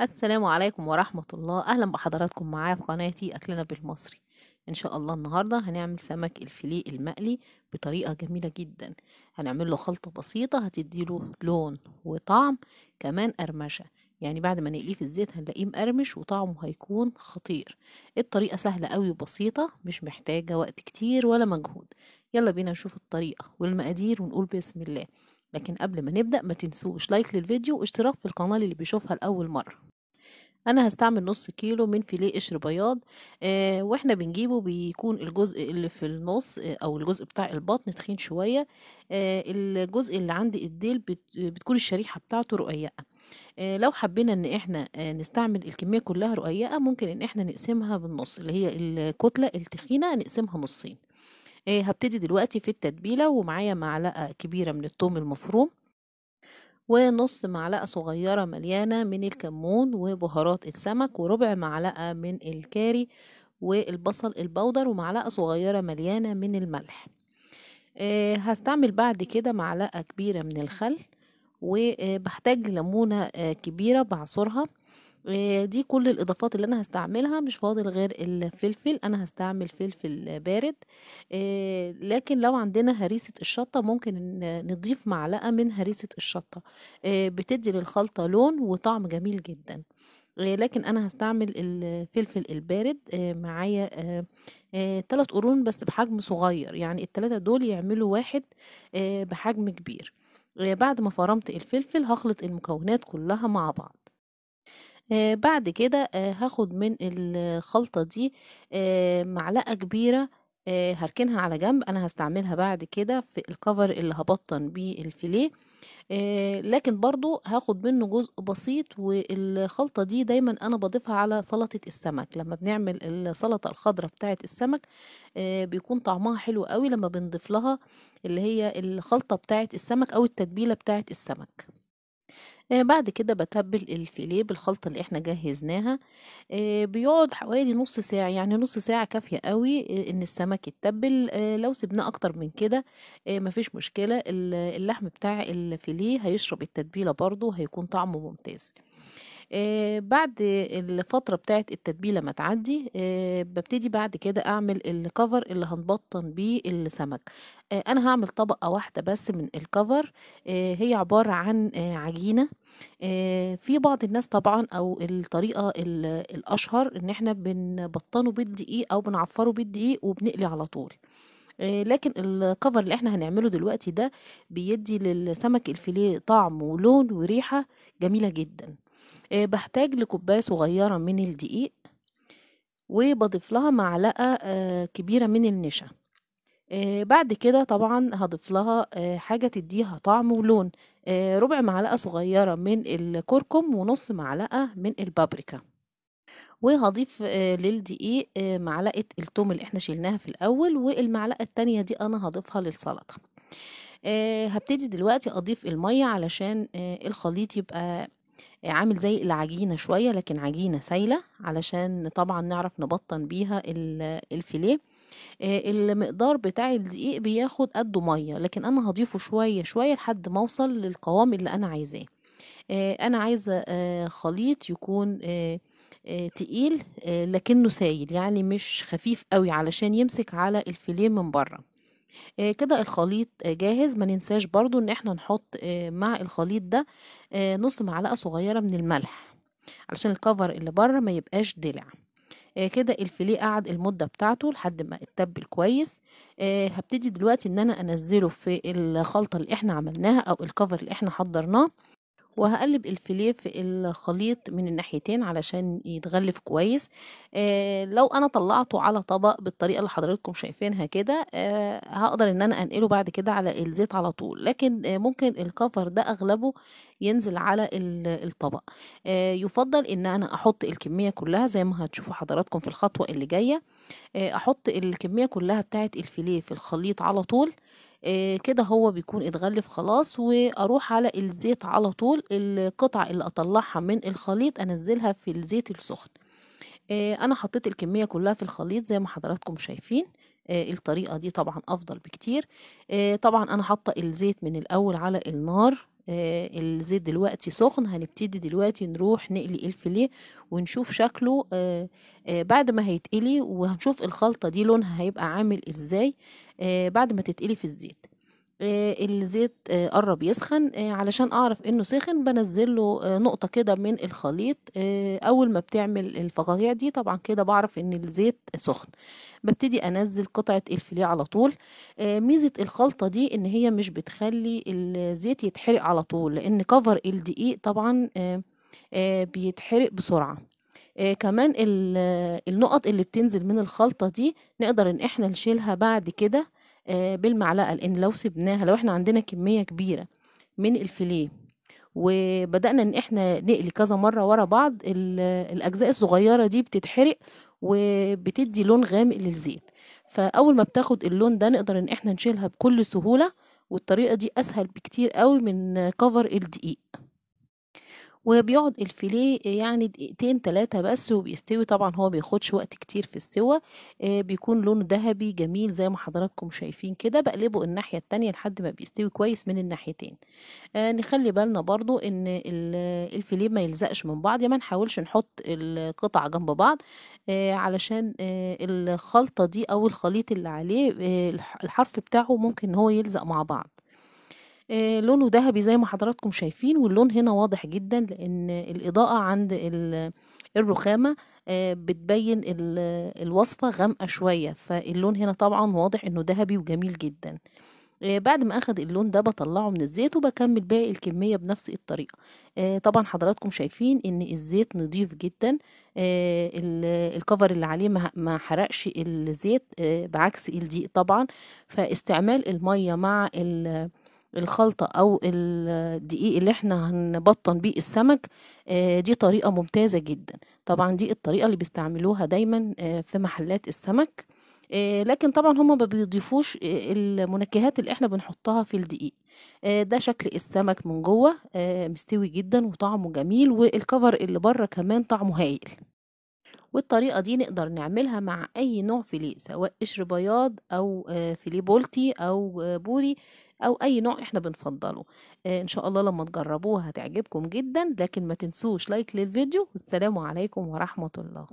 السلام عليكم ورحمة الله أهلا بحضراتكم معايا في قناتي أكلنا بالمصري إن شاء الله النهاردة هنعمل سمك الفيليه المقلي بطريقة جميلة جدا هنعمله خلطة بسيطة هتديله لون وطعم كمان قرمشة يعني بعد ما نقليه في الزيت هنلاقيه مقرمش وطعمه هيكون خطير الطريقة سهلة قوي وبسيطة مش محتاجة وقت كتير ولا مجهود يلا بينا نشوف الطريقة والمقادير ونقول بسم الله لكن قبل ما نبدأ ما تنسوش لايك للفيديو واشتراك في القناة اللي بيشوفها لأول مرة انا هستعمل نص كيلو من فيليه قشر بياض آه واحنا بنجيبه بيكون الجزء اللي في النص او الجزء بتاع البطن تخين شويه آه الجزء اللي عند الديل بتكون الشريحه بتاعته رقيقه آه لو حبينا ان احنا آه نستعمل الكميه كلها رقيقه ممكن ان احنا نقسمها بالنص اللي هي الكتله التخينه نقسمها نصين آه هبتدي دلوقتي في التتبيله ومعايا معلقه كبيره من الثوم المفروم ونص معلقة صغيرة مليانة من الكمون وبهارات السمك وربع معلقة من الكاري والبصل البودر ومعلقة صغيرة مليانة من الملح آه، هستعمل بعد كده معلقة كبيرة من الخل وبحتاج ليمونة آه، كبيرة بعصرها آه، دي كل الإضافات اللي أنا هستعملها مش فاضل غير الفلفل أنا هستعمل فلفل بارد آه، لكن لو عندنا هريسة الشطة ممكن نضيف معلقة من هريسة الشطة آه، بتدي للخلطة لون وطعم جميل جدا لكن أنا هستعمل الفلفل البارد معايا تلات قرون بس بحجم صغير يعني التلاتة دول يعملوا واحد بحجم كبير بعد ما فرمت الفلفل هخلط المكونات كلها مع بعض آه بعد كده آه هاخد من الخلطة دي آه معلقة كبيرة آه هركنها على جنب انا هستعملها بعد كده في الكفر اللي هبطن بيه الفيليه آه لكن برضو هاخد منه جزء بسيط والخلطة دي دايما انا بضيفها على سلطة السمك لما بنعمل السلطة الخضراء بتاعة السمك آه بيكون طعمها حلو قوي لما بنضيف لها اللي هي الخلطة بتاعة السمك او التتبيلة بتاعة السمك آه، بعد كده بتبل الفيليه بالخلطة اللي احنا جهزناها آه، بيقعد حوالي نص ساعة يعني نص ساعة كافية قوي آه، ان السمك يتبل لو سبناه اكتر من كده مفيش مشكلة اللحم بتاع الفيليه هيشرب التتبيلة برضو هيكون طعمه ممتاز آه، بعد الفترة بتاعت التتبيلة ما تعدي آه، ببتدي بعد كده أعمل الكفر اللي هنبطن بيه السمك آه، أنا هعمل طبقة واحدة بس من الكفر هي عبارة عن عجينة في بعض الناس طبعا او الطريقه الاشهر ان احنا بنبطنه بالدقيق او بنعفره بالدقيق وبنقلي على طول لكن الكفر اللي احنا هنعمله دلوقتي ده بيدي للسمك الفيليه طعم ولون وريحه جميله جدا آه، بحتاج لكوباية صغيرة من الدقيق وبضيف لها معلقة آه، كبيرة من النشا آه، بعد كده طبعا هضيف لها حاجة تديها طعم ولون ربع معلقة صغيرة من الكركم ونص معلقة من البابريكا وهضيف للدقيق معلقة التوم اللي احنا شيلناها في الأول والمعلقة التانية دي أنا هضيفها للسلطة هبتدي دلوقتي أضيف المية علشان الخليط يبقى عامل زي العجينة شوية لكن عجينة سايلة علشان طبعا نعرف نبطن بيها الفيليه آه، المقدار بتاع الدقيق بياخد قده مية لكن أنا هضيفه شوية شوية لحد ما أوصل للقوام اللي أنا عايزاه آه، أنا عايزة آه، خليط يكون تقيل لكنه سايل يعني مش خفيف قوي علشان يمسك على الفيليه من بره آه كده الخليط آه جاهز ما ننساش برضو ان احنا نحط آه مع الخليط ده آه نص معلقة صغيرة من الملح علشان الكفر اللي بره ما يبقاش دلع آه كده الفيليه قعد المدة بتاعته لحد ما اتبل كويس آه هبتدي دلوقتي ان انا انزله في الخلطة اللي احنا عملناها او الكفر اللي احنا حضرناه وهقلب الفليه في الخليط من الناحيتين علشان يتغلف كويس آه لو انا طلعته على طبق بالطريقه اللي حضراتكم شايفينها كده آه هقدر ان انا انقله بعد كده على الزيت على طول لكن آه ممكن الكفر ده اغلبه ينزل على الطبق آه، يفضل ان انا احط الكميه كلها زي ما هتشوفوا حضراتكم في الخطوه اللي جايه آه، احط الكميه كلها بتاعه الفليه في الخليط على طول آه، كده هو بيكون اتغلف خلاص واروح على الزيت على طول القطع اللي اطلعها من الخليط انزلها في الزيت السخن آه، انا حطيت الكميه كلها في الخليط زي ما حضراتكم شايفين آه، الطريقه دي طبعا افضل بكتير طبعا انا حاطه الزيت من الاول على النار آه، الزيت دلوقتي سخن هنبتدي دلوقتي نروح نقلي الفليه ونشوف شكله آه، آه، بعد ما هيتقلي وهنشوف الخلطة دي لونها هيبقى عامل ازاي بعد ما تتقلي في الزيت آه، الزيت آه، قرّب يسخن، آه، علشان أعرف إنه سِخِن بنزل له نقطة كده من الخليط أول ما بتعمل الفقاقيع دي طبعًا كده بعرف إن الزيت سُخن، ببتدي أنزّل قطعة الفليه على طول، ميزة الخلطة دي إن هي مش بتخلّي الزيت يتحرق على طول، لإن كَفَر الدقيق طبعًا بيتحرق بسرعة، آه كمان النُقط اللي بتنزل من الخلطة دي نقدر إن إحنا نشيلها بعد كده آه، بالمعلقه لان لو سبناها لو احنا عندنا كميه كبيره من الفيليه وبدانا ان احنا نقلي كذا مره ورا بعض الاجزاء الصغيره دي بتتحرق وبتدي لون غامق للزيت فاول ما بتاخد اللون ده نقدر ان احنا نشيلها بكل سهوله والطريقه دي اسهل بكتير قوي من كفر الدقيق وبيقعد الفيليه يعني دقيقتين تلاتة بس وبيستوي طبعا هو بياخدش وقت كتير في السوى آه، بيكون لونه ذهبي جميل زي ما حضراتكم شايفين كده بقلبه الناحية التانية لحد ما بيستوي كويس من الناحيتين آه، نخلي بالنا برضو ان الفيليه ما يلزقش من بعض يا ما نحاولش نحط القطع جنب بعض آه، علشان الخلطة دي او الخليط اللي عليه الحرف بتاعه ممكن هو يلزق مع بعض آه، لونه ذهبي زي ما حضراتكم شايفين واللون هنا واضح جدا لان الاضاءه عند الرخامه آه، بتبين الوصفه غامقه شويه فاللون هنا طبعا واضح انه ذهبي وجميل جدا آه، بعد ما اخد اللون ده بطلعه من الزيت وبكمل باقي الكميه بنفس الطريقه طبعا حضراتكم شايفين ان الزيت نضيف جدا الكفر اللي عليه ما حرقش الزيت بعكس الضيق طبعا فاستعمال الميه مع الخلطة أو الدقيق اللي احنا هنبطن بيه السمك آه، دي طريقة ممتازة جدا طبعا دي الطريقة اللي بيستعملوها دايما آه، في محلات السمك آه، لكن طبعا هما ما بيضيفوش المنكهات اللي احنا بنحطها في الدقيق ده شكل السمك من جوه مستوي جدا وطعمه جميل والكفر اللي بره كمان طعمه هايل والطريقة دي نقدر نعملها مع أي نوع فيليه سواء قشر بياض أو فيليه بولتي أو بوري او اي نوع احنا بنفضله آه، ان شاء الله لما تجربوها هتعجبكم جدا لكن ما تنسوش لايك للفيديو والسلام عليكم ورحمة الله